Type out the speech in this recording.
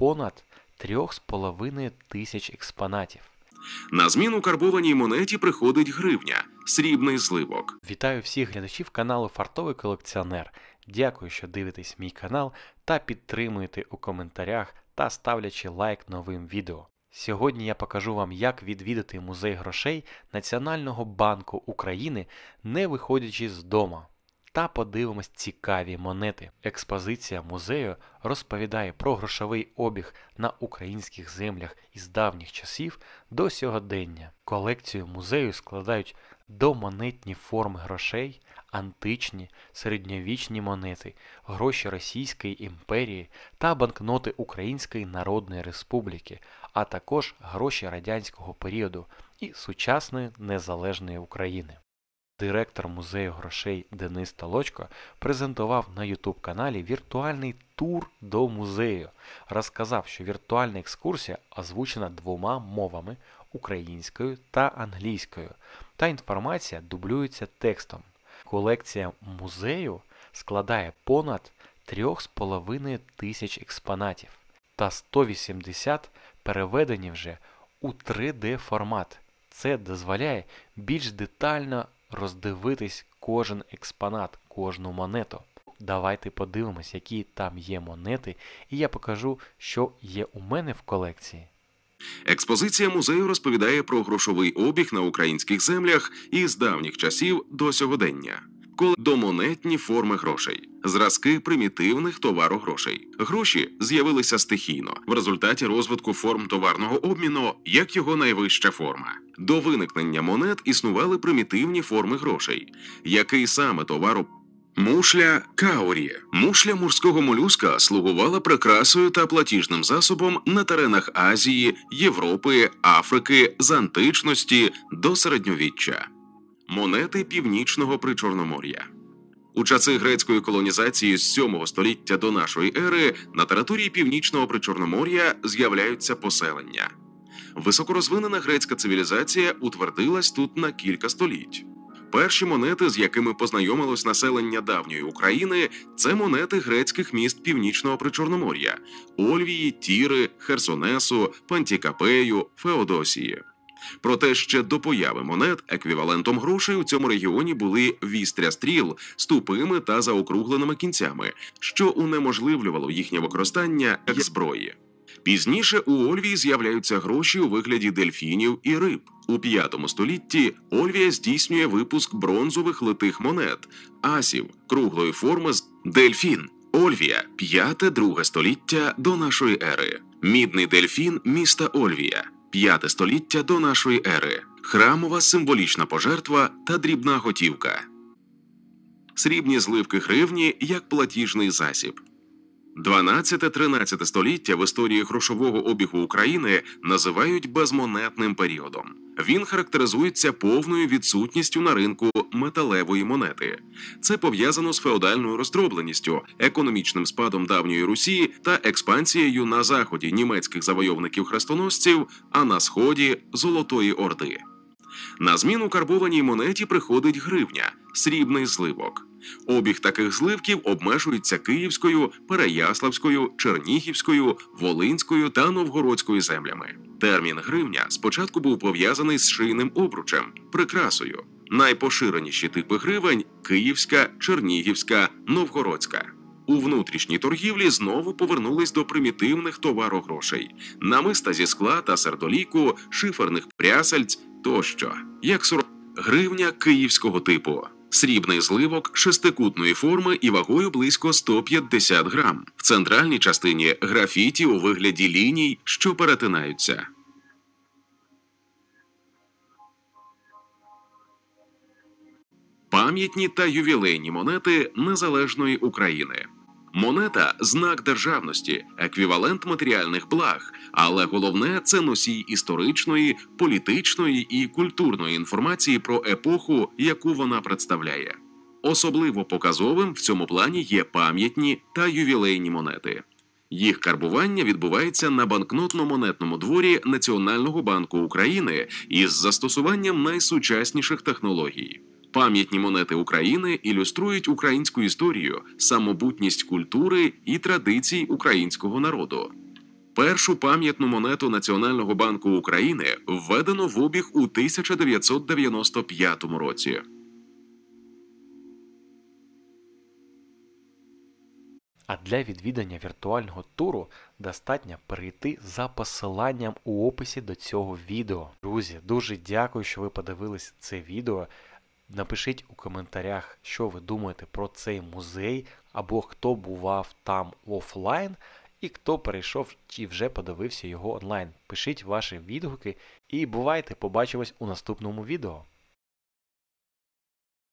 понад 3,5 тисяч експонатів. На зміну карбованій монеті приходить гривня, срібний зливок. Вітаю всіх глядачів каналу Фартовий колекціонер. Дякую, що дивитесь мій канал та підтримуєте у коментарях та ставлячи лайк новим відео. Сьогодні я покажу вам, як відвідати музей грошей Національного банку України, не виходячи з дому та подивимось цікаві монети. Експозиція музею розповідає про грошовий обіг на українських землях із давніх часів до сьогодення. Колекцію музею складають домонетні форми грошей, античні, середньовічні монети, гроші Російської імперії та банкноти Української Народної Республіки, а також гроші радянського періоду і сучасної незалежної України директор музею грошей Денис Толочко презентував на YouTube-каналі віртуальний тур до музею. Розказав, що віртуальна екскурсія озвучена двома мовами українською та англійською, та інформація дублюється текстом. Колекція музею складає понад 3,5 тисяч експонатів та 180 переведені вже у 3D формат. Це дозволяє більш детально роздивитись кожен експонат, кожну монету. Давайте подивимось, які там є монети, і я покажу, що є у мене в колекції. Експозиція музею розповідає про грошовий обіг на українських землях із давніх часів до сьогодення коли домонетні форми грошей, зразки примітивних товарогрошей. Гроші з'явилися стихійно в результаті розвитку форм товарного обміну як його найвища форма. До виникнення монет існували примітивні форми грошей, який саме товару. Мушля каурі, мушля морського молюска слугувала прикрасою та платіжним засобом на теренах Азії, Європи, Африки з античності до середньовіччя монети північного причорномор'я. У часи грецької колонізації з 7 століття до нашої ери на території північного причорномор'я з'являються поселення. Високорозвинена грецька цивілізація утвердилась тут на кілька століть. Перші монети, з якими познайомилось населення давньої України, це монети грецьких міст північного причорномор'я: Ольвії, Тіри, Херсонесу, Пантікапею, Феодосії. Проте ще до появи монет еквівалентом грошей у цьому регіоні були вістря стріл з тупими та заокругленими кінцями, що унеможливлювало їхнє використання як зброї. Пізніше у Ольвії з'являються гроші у вигляді дельфінів і риб. У п'ятому столітті Ольвія здійснює випуск бронзових литих монет, асів круглої форми з дельфін. Ольвія, п'яте друге століття до нашої ери. Мідний дельфін міста Ольвія п'яте століття до нашої ери, храмова символічна пожертва та дрібна готівка, срібні зливки гривні як платіжний засіб. 12-13 століття в історії грошового обігу України називають безмонетним періодом. Він характеризується повною відсутністю на ринку металевої монети. Це пов'язано з феодальною роздробленістю, економічним спадом давньої Русі та експансією на заході німецьких завойовників хрестоносців, а на сході Золотої Орди. На зміну карбованій монеті приходить гривня, срібний зливок. Обіг таких зливків обмежується Київською, Переяславською, Чернігівською, Волинською та Новгородською землями. Термін гривня спочатку був пов'язаний з шийним обручем, прикрасою. Найпоширеніші типи гривень київська, чернігівська, новгородська. У внутрішній торгівлі знову повернулись до примітивних товарогрошей намиста зі скла та сердоліку, шиферних прясельць тощо, як сорок гривня київського типу срібний зливок шестикутної форми і вагою близько 150 грам, в центральній частині графіті у вигляді ліній, що перетинаються. Пам'ятні та ювілейні монети незалежної України. Монета знак державності, еквівалент матеріальних благ, але головне це носій історичної, політичної і культурної інформації про епоху, яку вона представляє. Особливо показовим в цьому плані є пам'ятні та ювілейні монети. Їх карбування відбувається на банкнотно-монетному дворі Національного банку України із застосуванням найсучасніших технологій. Пам'ятні монети України ілюструють українську історію, самобутність культури і традицій українського народу. Першу пам'ятну монету Національного банку України введено в обіг у 1995 році. А для відвідання віртуального туру достатньо перейти за посиланням у описі до цього відео. Друзі, дуже дякую, що ви подивились це відео. Напишіть у коментарях, що ви думаєте про цей музей, або хто бував там офлайн, і хто перейшов чи вже подивився його онлайн. Пишіть ваші відгуки і бувайте, побачимось у наступному відео.